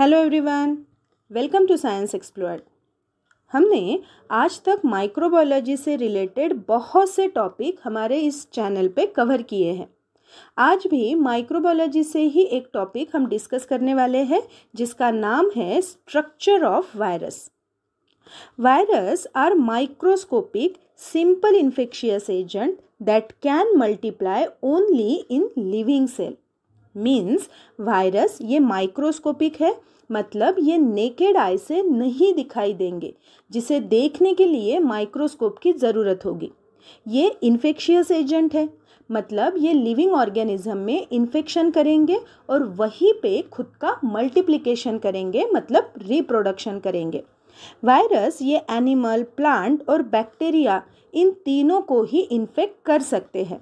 Hello everyone welcome to science explore हमने आज तक माइक्रोबायोलॉजी से रिलेटेड बहुत से टॉपिक हमारे इस चैनल पे कवर किए हैं आज भी माइक्रोबायोलॉजी से ही एक टॉपिक हम डिस्कस करने वाले हैं जिसका नाम है structure of virus virus are microscopic simple infectious agent that can multiply only in living cell means virus ये माइक्रोस्कोपिक है मतलब ये नेकेड आई से नहीं दिखाई देंगे जिसे देखने के लिए माइक्रोस्कोप की ज़रूरत होगी ये इन्फेक्शियस एजेंट है मतलब ये लिविंग ऑर्गेनिज्म में इन्फेक्शन करेंगे और वहीं पे खुद का मल्टीप्लिकेशन करेंगे मतलब रिप्रोडक्शन करेंगे वायरस ये एनिमल प्लांट और बैक्टीरिया इन तीनों को ही इन्फेक्ट कर सकते हैं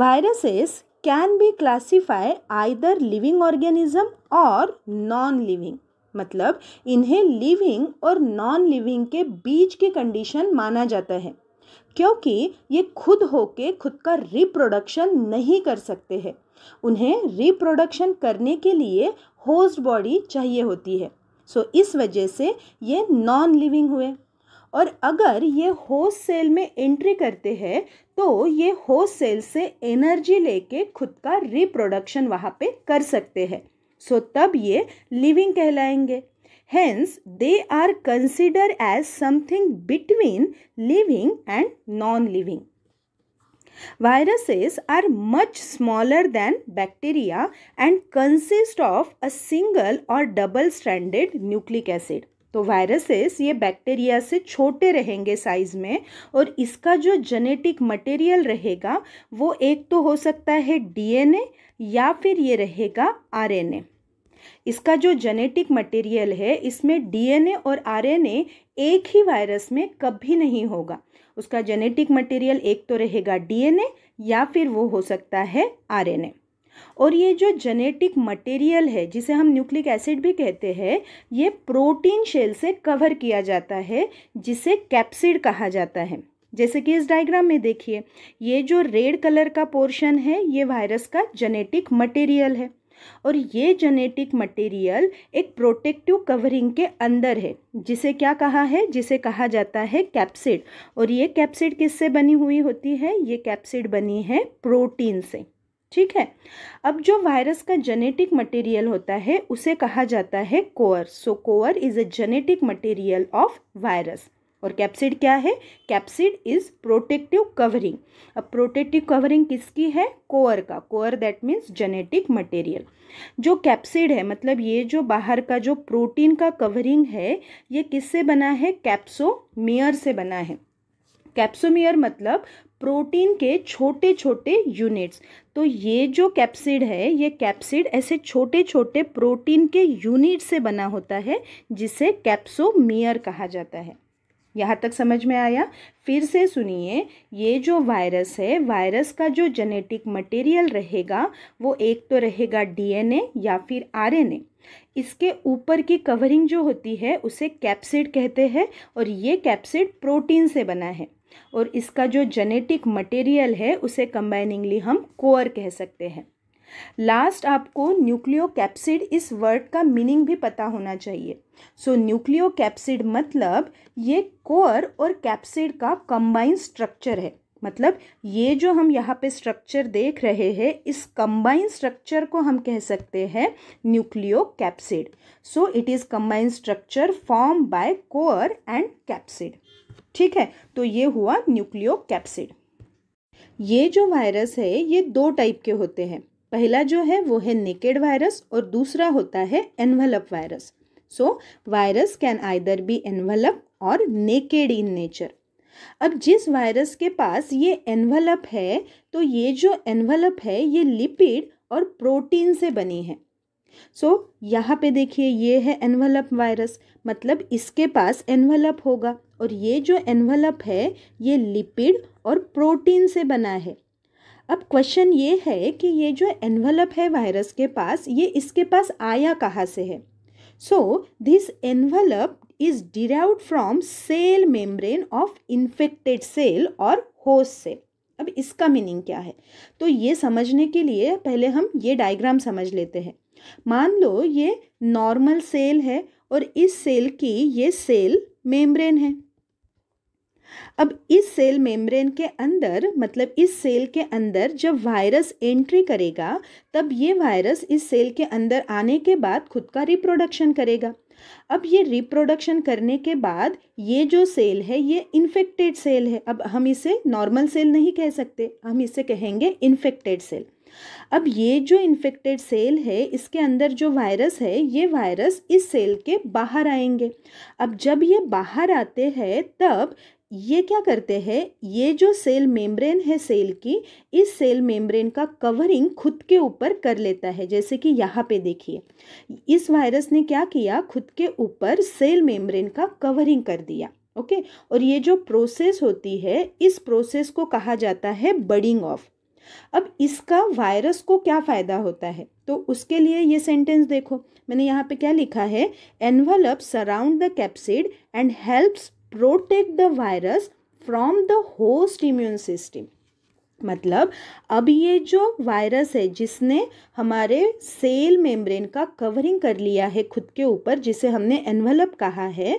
viruses can be classify either living organism और नॉन लिविंग मतलब इन्हें लिविंग और नॉन लिविंग के बीच की कंडीशन माना जाता है क्योंकि ये खुद होके खुद का रिप्रोडक्शन नहीं कर सकते हैं उन्हें रिप्रोडक्शन करने के लिए होस्ट बॉडी चाहिए होती है सो so, इस वजह से ये नॉन लिविंग हुए और अगर ये होस्ट सेल में एंट्री करते हैं तो ये होस्ट सेल से एनर्जी लेके खुद का रिप्रोडक्शन वहाँ पे कर सकते हैं सो तब ये लिविंग कहलाएंगे hence they are consider as something between living and non living Viruses are much smaller than bacteria and consist of a single or double stranded nucleic acid. तो वायरसेस ये बैक्टीरिया से छोटे रहेंगे साइज़ में और इसका जो जेनेटिक मटेरियल रहेगा वो एक तो हो सकता है डीएनए या फिर ये रहेगा आरएनए इसका जो जेनेटिक मटेरियल है इसमें डीएनए और आरएनए एक ही वायरस में कभी नहीं होगा उसका जेनेटिक मटेरियल एक तो रहेगा डीएनए या फिर वो हो सकता है आरएनए और ये जो जेनेटिक मटेरियल है जिसे हम न्यूक्लिक एसिड भी कहते हैं ये प्रोटीन शेल से कवर किया जाता है जिसे कैप्सिड कहा जाता है जैसे कि इस डायग्राम में देखिए ये जो रेड कलर का पोर्शन है ये वायरस का जेनेटिक मटेरियल है और ये जेनेटिक मटेरियल एक प्रोटेक्टिव कवरिंग के अंदर है जिसे क्या कहा है जिसे कहा जाता है कैप्सिड और ये कैप्सिड किससे बनी हुई होती है ये कैप्सिड बनी है प्रोटीन से ठीक है अब जो वायरस का जेनेटिक मटेरियल होता है उसे कहा जाता है core so core is a genetic material of virus और कैप्सिड क्या है कैप्सिड इज प्रोटेक्टिव कवरिंग अब प्रोटेक्टिव कवरिंग किसकी है कोअर का core that means genetic material जो कैप्सिड है मतलब ये जो बाहर का जो प्रोटीन का कवरिंग है ये किससे बना है कैप्सोमियर से बना है कैप्सोमियर मतलब प्रोटीन के छोटे छोटे यूनिट्स तो ये जो कैप्सिड है ये कैप्सिड ऐसे छोटे छोटे प्रोटीन के यूनिट से बना होता है जिसे कैप्सोमियर कहा जाता है यहाँ तक समझ में आया फिर से सुनिए ये जो वायरस है वायरस का जो जेनेटिक मटेरियल रहेगा वो एक तो रहेगा डीएनए या फिर आरएनए इसके ऊपर की कवरिंग जो होती है उसे कैप्सिड कहते हैं और ये कैप्सिड प्रोटीन से बना है और इसका जो जेनेटिक मटेरियल है उसे कंबाइनिंगली हम कोअर कह सकते हैं लास्ट आपको न्यूक्लियो कैप्सिड इस वर्ड का मीनिंग भी पता होना चाहिए सो न्यूक्लियो कैप्सिड मतलब ये कोअर और कैप्सिड का कंबाइन स्ट्रक्चर है मतलब ये जो हम यहाँ पे स्ट्रक्चर देख रहे हैं इस कंबाइन स्ट्रक्चर को हम कह सकते हैं nucleocapsid so it is combine structure form by core and capsid ठीक है तो ये हुआ न्यूक्लियो कैप्सिड ये जो वायरस है ये दो टाइप के होते हैं पहला जो है वो है नेकेड वायरस और दूसरा होता है envelope virus so virus can either be envelope और नेकेड इन नेचर अब जिस वायरस के पास ये एनवलप है तो ये जो एनवलप है ये लिपिड और प्रोटीन से बनी है सो so, यहाँ पे देखिए ये है एनवलप वायरस मतलब इसके पास एनवलप होगा और ये जो एनवलप है ये लिपिड और प्रोटीन से बना है अब क्वेश्चन ये है कि ये जो एनवलप है वायरस के पास ये इसके पास आया कहाँ से है so this envelope is derive from cell membrane of infected cell और होस्ट से अब इसका मीनिंग क्या है तो ये समझने के लिए पहले हम ये डायग्राम समझ लेते हैं मान लो ये नॉर्मल सेल है और इस सेल की ये सेल मेम्ब्रेन है अब इस सेल मेम्ब्रेन के अंदर मतलब इस सेल के अंदर जब वायरस एंट्री करेगा तब ये वायरस इस सेल के अंदर आने के बाद खुद का रिप्रोडक्शन करेगा अब ये रिप्रोडक्शन करने के बाद ये जो सेल है ये इन्फेक्टेड सेल है अब हम इसे नॉर्मल सेल नहीं कह सकते हम इसे कहेंगे इन्फेक्टेड सेल अब ये जो इन्फेक्टेड सेल है इसके अंदर जो वायरस है ये वायरस इस सेल के बाहर आएंगे अब जब ये बाहर आते हैं तब ये क्या करते हैं ये जो सेल मेम्ब्रेन है सेल की इस सेल मेम्ब्रेन का कवरिंग खुद के ऊपर कर लेता है जैसे कि यहाँ पे देखिए इस वायरस ने क्या किया खुद के ऊपर सेल मेम्ब्रेन का कवरिंग कर दिया ओके और ये जो प्रोसेस होती है इस प्रोसेस को कहा जाता है बडिंग ऑफ अब इसका वायरस को क्या फ़ायदा होता है तो उसके लिए ये सेंटेंस देखो मैंने यहाँ पे क्या लिखा है envelope surround the capsid and helps protect the virus from the host immune system मतलब अब ये जो वायरस है जिसने हमारे सेल मेम्ब्रेन का कवरिंग कर लिया है खुद के ऊपर जिसे हमने एनवलप कहा है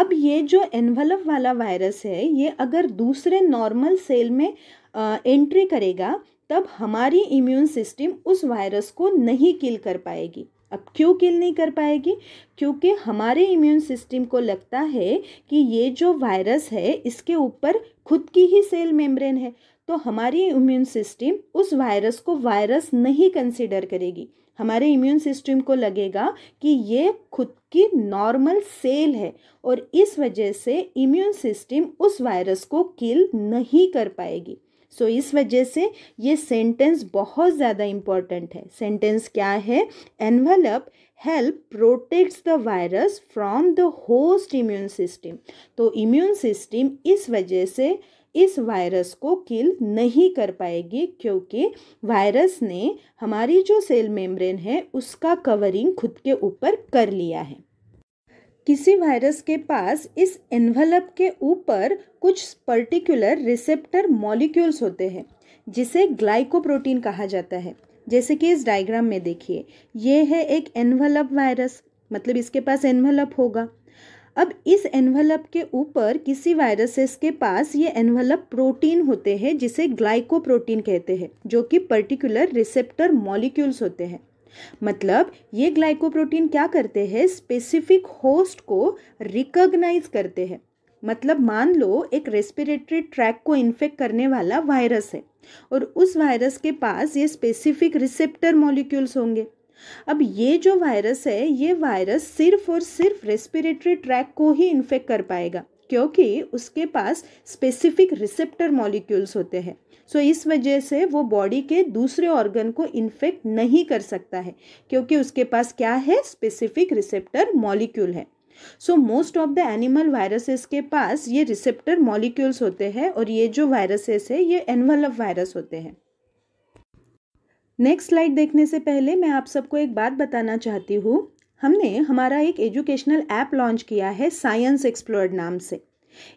अब ये जो एनवलप वाला वायरस है ये अगर दूसरे नॉर्मल सेल में आ, एंट्री करेगा तब हमारी इम्यून सिस्टम उस वायरस को नहीं किल कर पाएगी अब क्यों किल नहीं कर पाएगी क्योंकि हमारे इम्यून सिस्टम को लगता है कि ये जो वायरस है इसके ऊपर खुद की ही सेल मेम्ब्रेन है तो हमारी इम्यून सिस्टम उस वायरस को वायरस नहीं कंसिडर करेगी हमारे इम्यून सिस्टम को लगेगा कि ये खुद की नॉर्मल सेल है और इस वजह से इम्यून सिस्टम उस वायरस को किल नहीं कर पाएगी सो so, इस वजह से ये सेंटेंस बहुत ज़्यादा इम्पॉर्टेंट है सेंटेंस क्या है envelope help protects the virus from the host immune system तो इम्यून सिस्टम इस वजह से इस वायरस को किल नहीं कर पाएगी क्योंकि वायरस ने हमारी जो सेल मेम्ब्रेन है उसका कवरिंग खुद के ऊपर कर लिया है किसी वायरस के पास इस एनवलप के ऊपर कुछ पर्टिकुलर रिसेप्टर मॉलिक्यूल्स होते हैं जिसे ग्लाइकोप्रोटीन कहा जाता है जैसे कि इस डायग्राम में देखिए ये है एक एनवलप वायरस मतलब इसके पास एनवलप होगा अब इस एनवलप के ऊपर किसी वायरसेस के पास ये एनवलप प्रोटीन होते हैं जिसे ग्लाइकोप्रोटीन कहते हैं जो कि पर्टिकुलर रिसेप्टर मॉलिक्यूल्स होते हैं मतलब ये ग्लाइकोप्रोटीन क्या करते हैं स्पेसिफिक होस्ट को रिकॉग्नाइज करते हैं मतलब मान लो एक रेस्पिरेटरी ट्रैक को इन्फेक्ट करने वाला वायरस है और उस वायरस के पास ये स्पेसिफिक रिसेप्टर मॉलिक्यूल्स होंगे अब ये जो वायरस है ये वायरस सिर्फ और सिर्फ रेस्पिरेटरी ट्रैक को ही इन्फेक्ट कर पाएगा क्योंकि उसके पास स्पेसिफिक रिसेप्टर मॉलिक्यूल्स होते हैं सो so, इस वजह से वो बॉडी के दूसरे ऑर्गन को इन्फेक्ट नहीं कर सकता है क्योंकि उसके पास क्या है स्पेसिफिक रिसेप्टर मॉलिक्यूल है so most of the animal viruses के पास ये रिसेप्टर मॉलिक्यूल्स होते हैं और ये जो वायरसेस है ये एनवलव वायरस होते हैं नेक्स्ट स्लाइड देखने से पहले मैं आप सबको एक बात बताना चाहती हूँ हमने हमारा एक एजुकेशनल ऐप लॉन्च किया है साइंस एक्सप्लोर्ड नाम से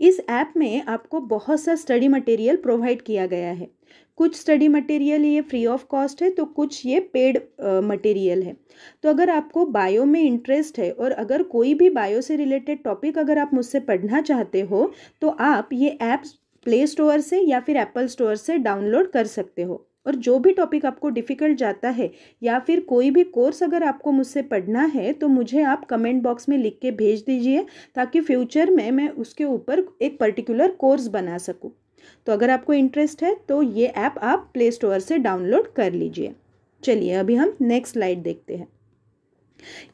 इस ऐप में आपको बहुत सा स्टडी मटेरियल प्रोवाइड किया गया है कुछ स्टडी मटेरियल ये फ्री ऑफ कॉस्ट है तो कुछ ये पेड मटेरियल है तो अगर आपको बायो में इंटरेस्ट है और अगर कोई भी बायो से रिलेटेड टॉपिक अगर आप मुझसे पढ़ना चाहते हो तो आप ये ऐप्स प्ले स्टोर से या फिर एप्पल स्टोर से डाउनलोड कर सकते हो और जो भी टॉपिक आपको डिफ़िकल्ट जाता है या फिर कोई भी कोर्स अगर आपको मुझसे पढ़ना है तो मुझे आप कमेंट बॉक्स में लिख के भेज दीजिए ताकि फ्यूचर में मैं उसके ऊपर एक पर्टिकुलर कोर्स बना सकूँ तो अगर आपको इंटरेस्ट है तो ये ऐप आप प्ले स्टोर से डाउनलोड कर लीजिए चलिए अभी हम नेक्स्ट स्लाइड देखते हैं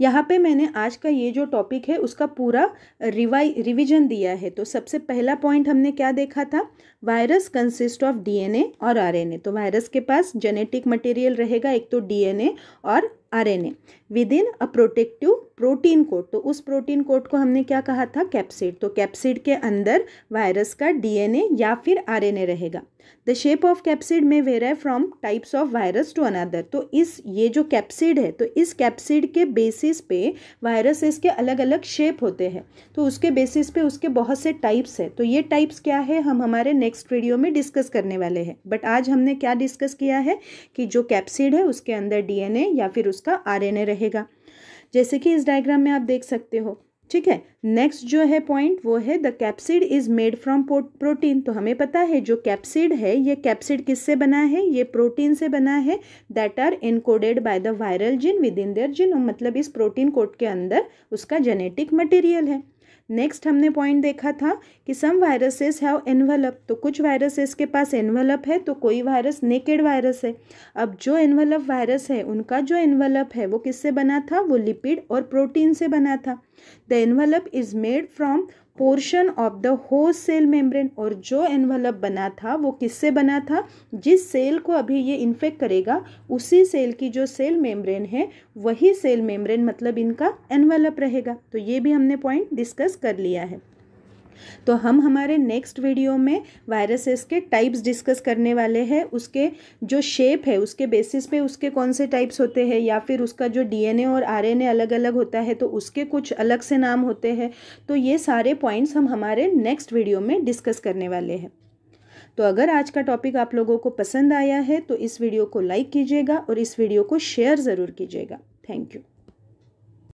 यहाँ पे मैंने आज का ये जो टॉपिक है उसका पूरा रिवाइ रिविजन दिया है तो सबसे पहला पॉइंट हमने क्या देखा था वायरस कंसिस्ट ऑफ डीएनए और आरएनए तो वायरस के पास जेनेटिक मटेरियल रहेगा एक तो डीएनए और RNA within a protective protein coat तो उस प्रोटीन कोट को हमने क्या कहा था कैप्सिड तो कैप्सिड के अंदर वायरस का डीएनए या फिर आरएनए रहेगा द शेप ऑफ कैप्सिड में वेर है from types of virus to another तो इस ये जो कैप्सिड है तो इस कैप्सिड के बेसिस पे वायरस इसके अलग अलग शेप होते हैं तो उसके बेसिस पे उसके बहुत से टाइप्स है तो ये टाइप्स क्या है हम हमारे नेक्स्ट वीडियो में डिस्कस करने वाले हैं बट आज हमने क्या डिस्कस किया है कि जो कैप्सिड है उसके अंदर डी या फिर उसका आर रहेगा जैसे कि इस डायग्राम में आप देख सकते हो ठीक है नेक्स्ट जो है पॉइंट वो है the capsid is made from protein तो हमें पता है जो कैप्सिड है ये कैप्सिड किससे बना है ये प्रोटीन से बना है that are encoded by the viral gene within their gene मतलब इस प्रोटीन कोड के अंदर उसका जेनेटिक मटेरियल है नेक्स्ट हमने पॉइंट देखा था कि सम वायरसेस हैव एनवलप तो कुछ वायरसेस के पास एनवलप है तो कोई वायरस नेकेड वायरस है अब जो एनवलप वायरस है उनका जो एनवलप है वो किससे बना था वो लिपिड और प्रोटीन से बना था the envelope is made from portion of the हो सेल मेम्ब्रेन और जो एनवलप बना था वो किससे बना था जिस सेल को अभी ये इन्फेक्ट करेगा उसी सेल की जो सेल मेम्ब्रेन है वही सेल मेम्ब्रेन मतलब इनका एनवलप रहेगा तो ये भी हमने पॉइंट डिस्कस कर लिया है तो हम हमारे नेक्स्ट वीडियो में वायरसेस के टाइप्स डिस्कस करने वाले हैं उसके जो शेप है उसके बेसिस पे उसके कौन से टाइप्स होते हैं या फिर उसका जो डीएनए और आरएनए अलग अलग होता है तो उसके कुछ अलग से नाम होते हैं तो ये सारे पॉइंट्स हम हमारे नेक्स्ट वीडियो में डिस्कस करने वाले हैं तो अगर आज का टॉपिक आप लोगों को पसंद आया है तो इस वीडियो को लाइक कीजिएगा और इस वीडियो को शेयर ज़रूर कीजिएगा थैंक यू